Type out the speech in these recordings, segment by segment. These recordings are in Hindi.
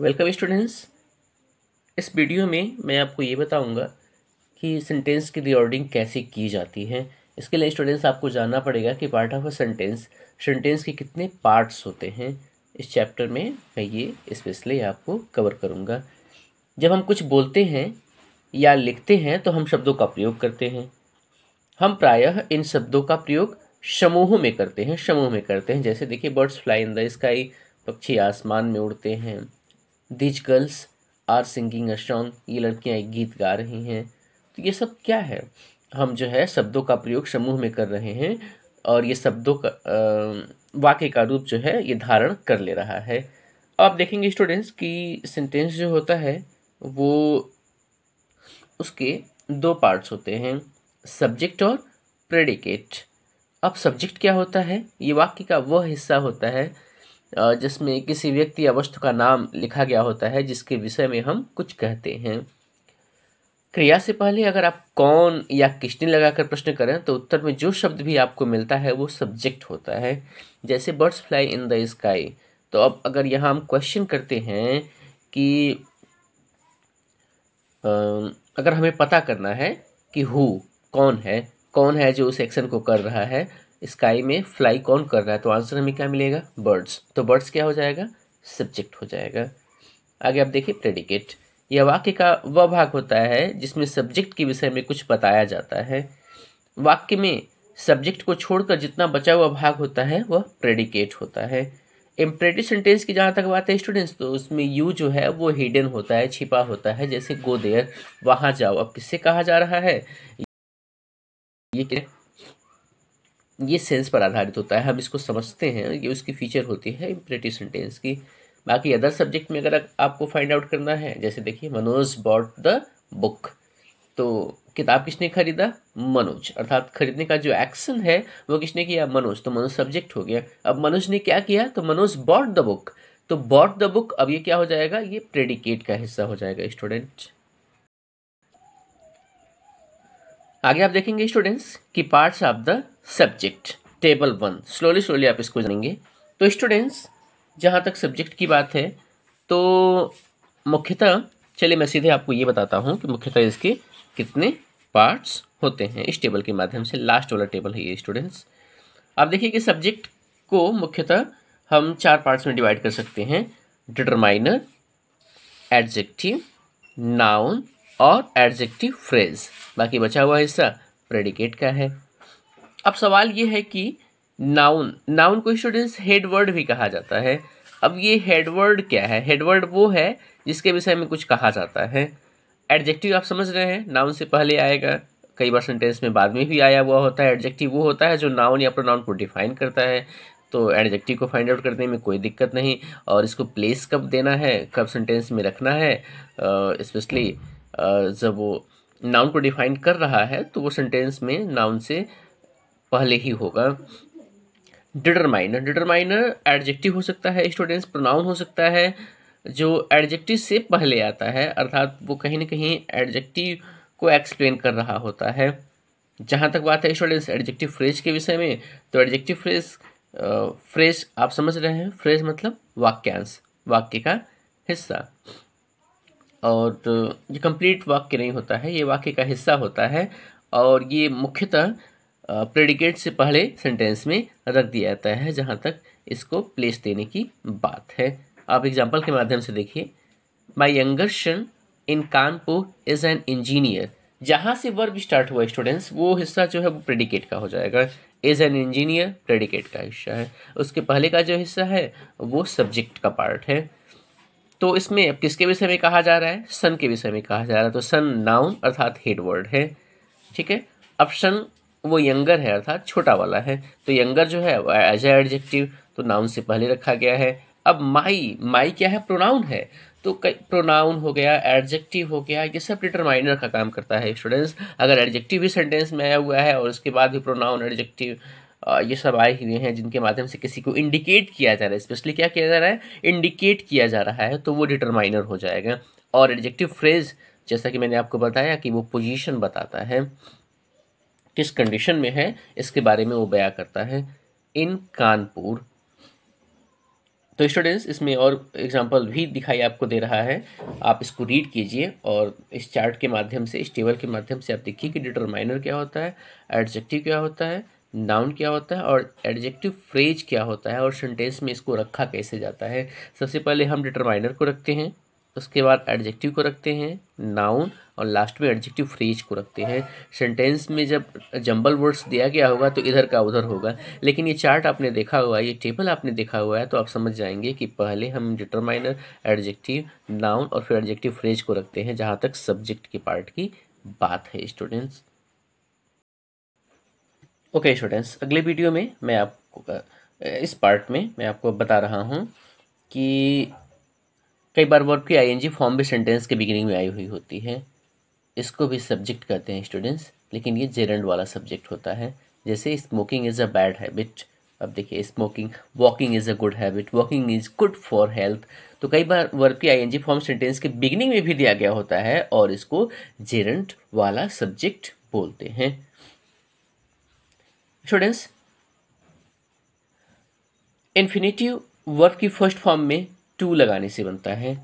वेलकम स्टूडेंट्स इस वीडियो में मैं आपको ये बताऊंगा कि सेंटेंस की रिकॉर्डिंग कैसे की जाती है इसके लिए स्टूडेंट्स आपको जानना पड़ेगा कि part of a sentence sentence के कितने पार्ट्स होते हैं इस चैप्टर में मैं ये स्पेशली आपको कवर करूँगा जब हम कुछ बोलते हैं या लिखते हैं तो हम शब्दों का प्रयोग करते हैं हम प्रायः इन शब्दों का प्रयोग समूहों में करते हैं समूह में करते हैं जैसे देखिए birds fly in the sky पक्षी आसमान में उड़ते हैं these girls are singing a song ये लड़कियाँ एक गीत गा रही हैं तो ये सब क्या है हम जो है शब्दों का प्रयोग समूह में कर रहे हैं और ये शब्दों का वाक्य का रूप जो है ये धारण कर ले रहा है अब आप देखेंगे स्टूडेंट्स कि सेंटेंस जो होता है वो उसके दो पार्ट्स होते हैं सब्जेक्ट और प्रेडिकेट अब सब्जेक्ट क्या होता है ये वाक्य का वह हिस्सा होता है जिसमें किसी व्यक्ति या वस्तु का नाम लिखा गया होता है जिसके विषय में हम कुछ कहते हैं क्रिया से पहले अगर आप कौन या किसने लगाकर प्रश्न करें तो उत्तर में जो शब्द भी आपको मिलता है वो सब्जेक्ट होता है जैसे birds fly in the sky तो अब अगर यहाँ हम क्वेश्चन करते हैं कि अगर हमें पता करना है कि हु कौन है कौन है जो उस एक्शन को कर रहा है स्काई में फ्लाई कौन कर रहा है तो आंसर हमें क्या मिलेगा बर्ड्स तो बर्ड्स क्या हो जाएगा सब्जेक्ट हो जाएगा आगे आप देखिए प्रेडिकेट यह वाक्य का वह भाग होता है जिसमें सब्जेक्ट के विषय में कुछ बताया जाता है वाक्य में सब्जेक्ट को छोड़कर जितना बचा हुआ भाग होता है वह प्रेडिकेट होता है इम्प्रेटिव सेंटेंस की जहाँ तक बात है स्टूडेंट्स तो उसमें यू जो है वो हिडन होता है छिपा होता है जैसे गो देयर वहाँ जाओ अब किससे कहा जा रहा है ये ये सेंस पर आधारित होता है हम इसको समझते हैं ये उसकी फीचर होती है इम्परेटिव सेंटेंस की बाकी अदर सब्जेक्ट में अगर आपको फाइंड आउट करना है जैसे देखिए मनोज बॉट द बुक तो किताब किसने खरीदा मनोज अर्थात खरीदने का जो एक्शन है वो किसने किया मनोज तो मनोज सब्जेक्ट हो गया अब मनोज ने क्या किया तो मनोज बॉट द बुक तो बॉट द बुक अब ये क्या हो जाएगा ये प्रेडिकेट का हिस्सा हो जाएगा स्टूडेंट आगे आप देखेंगे स्टूडेंट्स कि parts of the subject table one slowly slowly आप इसको जानेंगे तो स्टूडेंट्स जहाँ तक सब्जेक्ट की बात है तो मुख्यतः चलिए मैं सीधे आपको ये बताता हूँ कि मुख्यतः इसके कितने पार्ट्स होते हैं इस टेबल के माध्यम से लास्ट वाला टेबल है ये स्टूडेंट्स आप देखिए कि सब्जेक्ट को मुख्यतः हम चार पार्ट्स में डिवाइड कर सकते हैं डिटरमाइनर एडजेक्टिव नाउन और एडजेक्टिव फ्रेज बाकी बचा हुआ हिस्सा प्रेडिकेट का है अब सवाल ये है कि नाउन नाउन को स्टूडेंट्स हेडवर्ड भी कहा जाता है अब ये हेडवर्ड क्या है हेडवर्ड वो है जिसके विषय में कुछ कहा जाता है एडजेक्टिव आप समझ रहे हैं नाउन से पहले आएगा कई बार सेंटेंस में बाद में भी आया हुआ होता है एडजेक्टिव वो होता है जो नाउन या प्रोनाउन को डिफाइन करता है तो एडजेक्टिव को फाइंड आउट करने में कोई दिक्कत नहीं और इसको प्लेस कब देना है कब सेंटेंस में रखना है स्पेशली uh, जब वो नाउन को डिफाइन कर रहा है तो वो सेंटेंस में नाउन से पहले ही होगा डिटरमाइनर डिटरमाइनर एडजेक्टिव हो सकता है स्टूडेंट्स प्रोनाउन हो सकता है जो एडजेक्टिव से पहले आता है अर्थात वो कहीं ना कहीं एडजेक्टिव को एक्सप्लेन कर रहा होता है जहाँ तक बात है स्टूडेंट्स एडजेक्टिव फ्रेज के विषय में तो एडजेक्टिव फ्रेज फ्रेज आप समझ रहे हैं फ्रेज मतलब वाक्यांश वाक्य का हिस्सा और ये कंप्लीट वाक्य नहीं होता है ये वाक्य का हिस्सा होता है और ये मुख्यतः प्रेडिकेट से पहले सेंटेंस में रख दिया जाता है जहाँ तक इसको प्लेस देने की बात है आप एग्जाम्पल के माध्यम से देखिए my younger son in Kanpur is an engineer जहाँ से वर्ब स्टार्ट हुआ स्टूडेंट्स वो हिस्सा जो है वो प्रेडिकेट का हो जाएगा इज़ एन इंजीनियर प्रेडिकेट का हिस्सा है उसके पहले का जो हिस्सा है वो सब्जेक्ट का पार्ट है तो इसमें अब किसके विषय में कहा जा रहा है सन के विषय में कहा जा रहा है तो सन नाउन अर्थात हेड वर्ड है ठीक है अब सन वो यंगर है अर्थात छोटा वाला है तो यंगर जो है एज एडजेक्टिव तो नाउन से पहले रखा गया है अब माई माई क्या है प्रोनाउन है तो प्रोनाउन हो गया एडजेक्टिव हो गया ये सब डिटरमाइनर का काम करता है स्टूडेंट्स अगर एडजेक्टिव भी सेंटेंस में आया हुआ है और उसके बाद भी प्रोनाउन एडजेक्टिव ये सब आए हुए हैं जिनके माध्यम से किसी को इंडिकेट किया जा रहा है स्पेशली क्या किया जा रहा है इंडिकेट किया जा रहा है तो वो डिटरमाइनर हो जाएगा और एडजेक्टिव फ्रेज जैसा कि मैंने आपको बताया कि वो पोजीशन बताता है किस कंडीशन में है इसके बारे में वो बया करता है इन कानपुर तो स्टूडेंट्स इसमें और एग्जांपल भी दिखाई आपको दे रहा है आप इसको रीड कीजिए और इस चार्ट के माध्यम से इस टेबल के माध्यम से आप देखिए कि डिटरमाइनर क्या होता है एडजेक्टिव क्या होता है नाउन क्या होता है और एडजेक्टिव फ्रेज क्या होता है और सेंटेंस में इसको रखा कैसे जाता है सबसे पहले हम डिटरमाइनर को रखते हैं उसके बाद एडजेक्टिव को रखते हैं नाउन और लास्ट में एडजेक्टिव फ्रेज को रखते हैं सेंटेंस में जब जंबल वर्ड्स दिया गया होगा तो इधर का उधर होगा लेकिन ये चार्ट आपने देखा हुआ है ये टेबल आपने देखा हुआ है तो आप समझ जाएंगे कि पहले हम डिटरमाइनर एडजेक्टिव नाउन और फिर एडजेक्टिव फ्रेज को रखते हैं जहाँ तक सब्जेक्ट के पार्ट की बात है स्टूडेंट्स ओके okay, स्टूडेंट्स अगले वीडियो में मैं आपको इस पार्ट में मैं आपको बता रहा हूँ कि कई बार वर्ब की आईएनजी फॉर्म भी सेंटेंस के बिगिनिंग में आई हुई होती है इसको भी सब्जेक्ट कहते हैं स्टूडेंट्स लेकिन ये जेरेंड वाला सब्जेक्ट होता है जैसे smoking is a bad habit अब देखिए smoking walking is a good habit walking is good for health तो कई बार वर्ब की आई फॉर्म सेंटेंस के बिगिनिंग में भी दिया गया होता है और इसको जेरेंट वाला सब्जेक्ट बोलते हैं स्टूडेंट्स इन्फिनेटिव वर्ब की फर्स्ट फॉर्म में टू लगाने से बनता है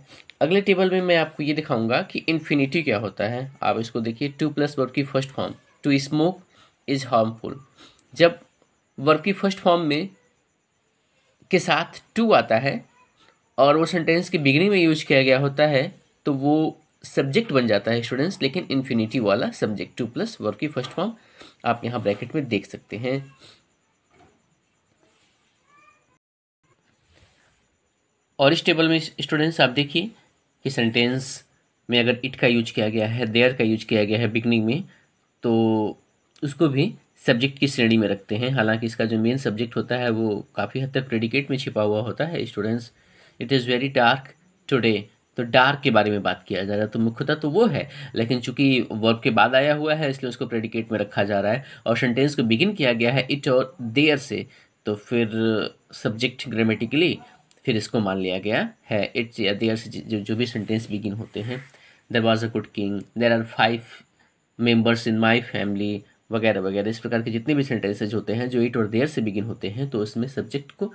अगले टेबल में मैं आपको ये दिखाऊंगा कि इन्फिनेटिव क्या होता है आप इसको देखिए टू प्लस वर्ब की first form to smoke is harmful जब वर्ब की फर्स्ट फॉर्म में के साथ टू आता है और वो सेंटेंस के बिगिनिंग में यूज किया गया होता है तो वो सब्जेक्ट बन जाता है स्टूडेंट्स लेकिन इन्फिनिटी वाला सब्जेक्ट टू प्लस वर्ब की फर्स्ट फॉर्म आप यहाँ ब्रैकेट में देख सकते हैं और इस टेबल में स्टूडेंट्स आप देखिए कि सेंटेंस में अगर इट का यूज किया गया है देयर का यूज किया गया है बिगनिंग में तो उसको भी सब्जेक्ट की श्रेणी में रखते हैं हालांकि इसका जो मेन सब्जेक्ट होता है वो काफ़ी हद तक प्रेडिकेट में छिपा हुआ होता है students it is very dark today तो डार्क के बारे में बात किया जा रहा है तो मुख्यतः तो वो है लेकिन चूंकि वर्ब के बाद आया हुआ है इसलिए उसको प्रेडिकेट में रखा जा रहा है और सेंटेंस को बिगिन किया गया है इट और देयर से तो फिर सब्जेक्ट ग्रामेटिकली फिर इसको मान लिया गया है इट्स या देयर से जो जो भी सेंटेंस बिगिन होते हैं there was a good king there are five members in my family वगैरह वगैरह इस प्रकार के जितने भी सेंटेंसेज होते हैं जो इट और देयर से बिगिन होते हैं तो उसमें सब्जेक्ट को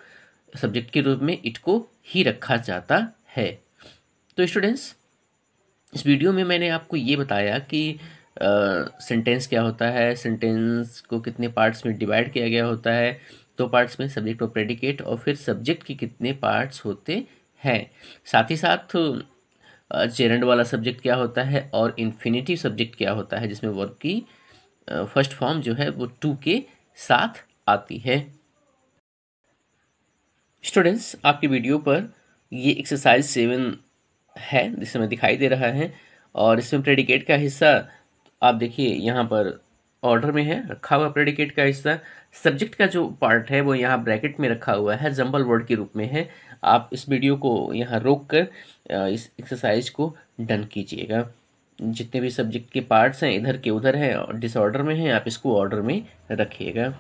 सब्जेक्ट के रूप में इट को ही रखा जाता है तो स्टूडेंट्स इस वीडियो में मैंने आपको ये बताया कि सेंटेंस uh, क्या होता है सेंटेंस को कितने पार्ट्स में डिवाइड किया गया होता है दो तो पार्ट्स में सब्जेक्ट और प्रेडिकेट और फिर सब्जेक्ट के कितने पार्ट्स होते हैं साथ ही साथ जेरेंड वाला सब्जेक्ट क्या होता है और इन्फिनेटिव सब्जेक्ट क्या होता है जिसमें वर्ग की फर्स्ट फॉर्म जो है वो टू के साथ आती है स्टूडेंट्स आपकी वीडियो पर ये एक्सरसाइज सेवन है जिसमें दिखाई दे रहा है और इसमें प्रेडिकेट का हिस्सा आप देखिए यहाँ पर ऑर्डर में है रखा हुआ प्रेडिकेट का हिस्सा सब्जेक्ट का जो पार्ट है वो यहाँ ब्रैकेट में रखा हुआ है जम्बल वर्ड के रूप में है आप इस वीडियो को यहाँ रोक कर इस एक्सरसाइज को डन कीजिएगा जितने भी सब्जेक्ट के पार्ट्स हैं इधर के उधर हैं डिसऑर्डर में हैं आप इसको ऑर्डर में रखिएगा